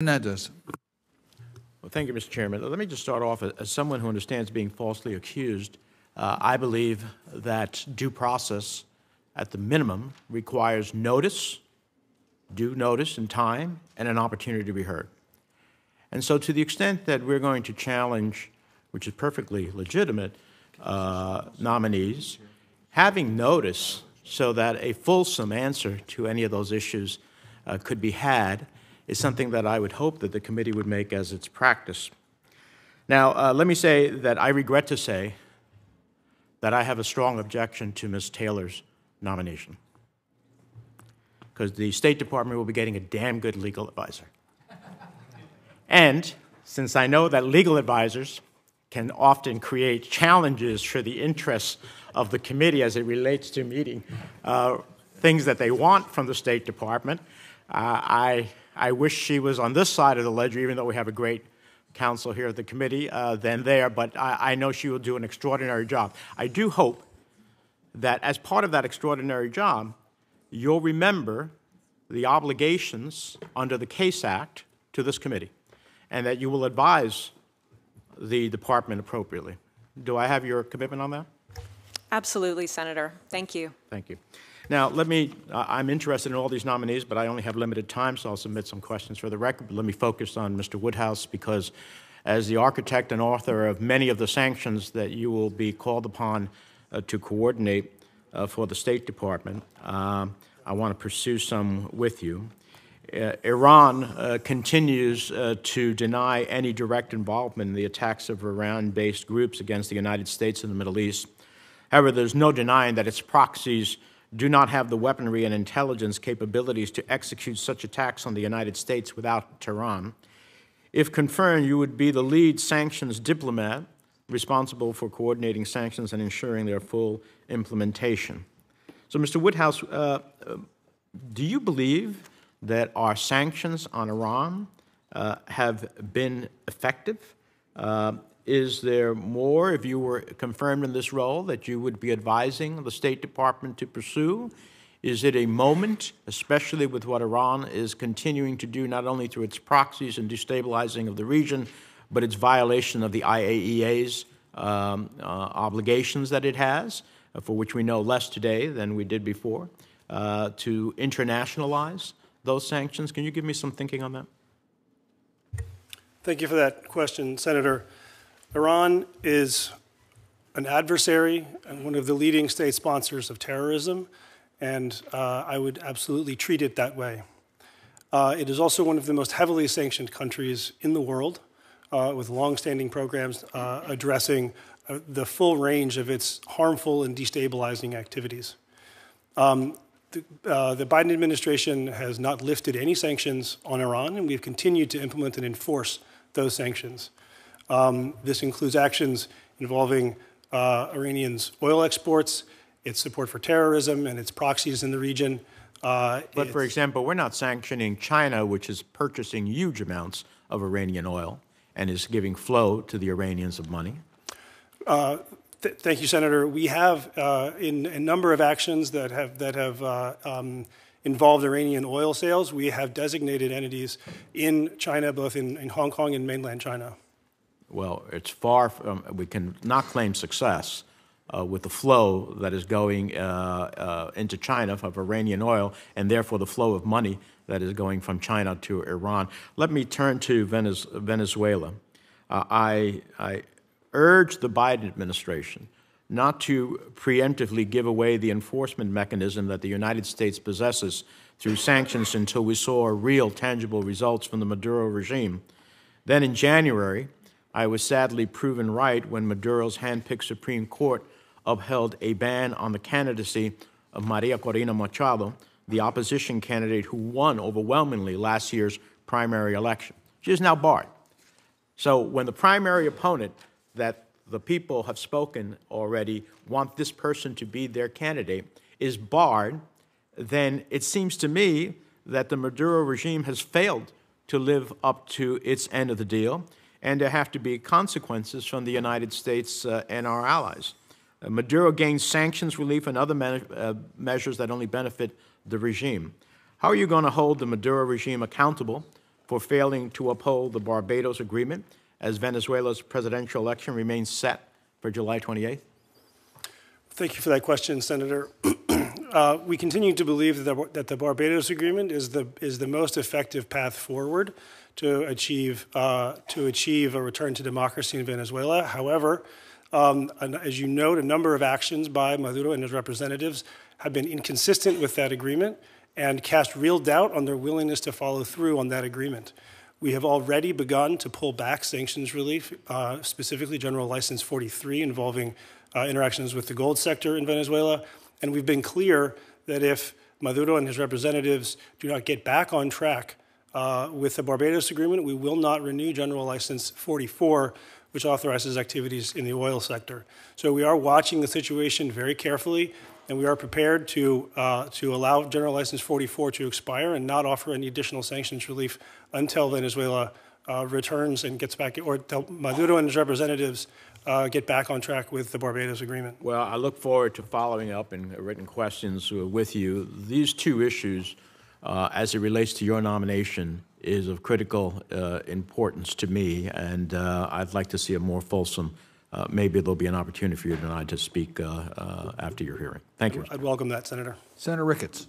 Hernandez. Well, thank you, Mr. Chairman. Let me just start off as someone who understands being falsely accused. Uh, I believe that due process, at the minimum, requires notice, due notice and time, and an opportunity to be heard. And so, to the extent that we're going to challenge, which is perfectly legitimate, uh, nominees, having notice so that a fulsome answer to any of those issues uh, could be had is something that I would hope that the committee would make as its practice. Now, uh, let me say that I regret to say that I have a strong objection to Ms. Taylor's nomination because the State Department will be getting a damn good legal advisor. and since I know that legal advisors can often create challenges for the interests of the committee as it relates to meeting uh, things that they want from the State Department, uh, I I wish she was on this side of the ledger, even though we have a great counsel here at the committee uh, than there, but I, I know she will do an extraordinary job. I do hope that as part of that extraordinary job, you'll remember the obligations under the CASE Act to this committee and that you will advise the department appropriately. Do I have your commitment on that? Absolutely, Senator. Thank you. Thank you. Now, let me, uh, I'm interested in all these nominees, but I only have limited time, so I'll submit some questions for the record. But let me focus on Mr. Woodhouse because, as the architect and author of many of the sanctions that you will be called upon uh, to coordinate uh, for the State Department, um, I want to pursue some with you. Uh, Iran uh, continues uh, to deny any direct involvement in the attacks of Iran based groups against the United States in the Middle East. However, there's no denying that its proxies do not have the weaponry and intelligence capabilities to execute such attacks on the United States without Tehran. If confirmed, you would be the lead sanctions diplomat responsible for coordinating sanctions and ensuring their full implementation. So, Mr. Woodhouse, uh, uh, do you believe that our sanctions on Iran uh, have been effective? Uh, is there more, if you were confirmed in this role, that you would be advising the State Department to pursue? Is it a moment, especially with what Iran is continuing to do, not only through its proxies and destabilizing of the region, but its violation of the IAEA's um, uh, obligations that it has, uh, for which we know less today than we did before, uh, to internationalize those sanctions? Can you give me some thinking on that? Thank you for that question, Senator. Iran is an adversary and one of the leading state sponsors of terrorism, and uh, I would absolutely treat it that way. Uh, it is also one of the most heavily sanctioned countries in the world, uh, with longstanding programs uh, addressing uh, the full range of its harmful and destabilizing activities. Um, the, uh, the, Biden administration has not lifted any sanctions on Iran, and we've continued to implement and enforce those sanctions. Um, this includes actions involving uh, Iranians' oil exports, its support for terrorism, and its proxies in the region. Uh, but for example, we're not sanctioning China, which is purchasing huge amounts of Iranian oil and is giving flow to the Iranians of money. Uh, th thank you, Senator. We have uh, in a number of actions that have that have. Uh, um, involved Iranian oil sales. We have designated entities in China, both in, in Hong Kong and mainland China well, it's far from, um, we can not claim success uh, with the flow that is going uh, uh, into China of Iranian oil and therefore the flow of money that is going from China to Iran. Let me turn to Venez- Venezuela. Uh, I, I urge the Biden administration not to preemptively give away the enforcement mechanism that the United States possesses through sanctions until we saw real, tangible results from the Maduro regime. Then in January, I was sadly proven right when Maduro's handpicked Supreme Court upheld a ban on the candidacy of Maria Corina Machado, the opposition candidate who won overwhelmingly last year's primary election. She is now barred. So when the primary opponent that the people have spoken already want this person to be their candidate is barred, then it seems to me that the Maduro regime has failed to live up to its end of the deal and there have to be consequences from the United States uh, and our allies. Uh, Maduro gains sanctions relief and other me uh, measures that only benefit the regime. How are you going to hold the Maduro regime accountable for failing to uphold the Barbados Agreement as Venezuela's presidential election remains set for July 28th? Thank you for that question, Senator. uh, we continue to believe that the, that the Barbados Agreement is the is the most effective path forward to achieve uh, to achieve a return to democracy in Venezuela. However, um, as you note, a number of actions by Maduro and his representatives have been inconsistent with that agreement and cast real doubt on their willingness to follow through on that agreement. We have already begun to pull back sanctions relief, uh, specifically General License 43 involving uh, interactions with the gold sector in Venezuela, and we've been clear that if Maduro and his representatives do not get back on track uh, with the Barbados Agreement, we will not renew General License 44, which authorizes activities in the oil sector. So we are watching the situation very carefully, and we are prepared to, uh, to allow General License 44 to expire and not offer any additional sanctions relief until Venezuela uh, returns and gets back, or until Maduro and his representatives uh, get back on track with the Barbados agreement. Well, I look forward to following up in written questions with you. These two issues, uh, as it relates to your nomination, is of critical uh, importance to me, and uh, I'd like to see a more fulsome. Uh, maybe there'll be an opportunity for you tonight to speak uh, after your hearing. Thank you. I'd welcome that, Senator. Senator Ricketts.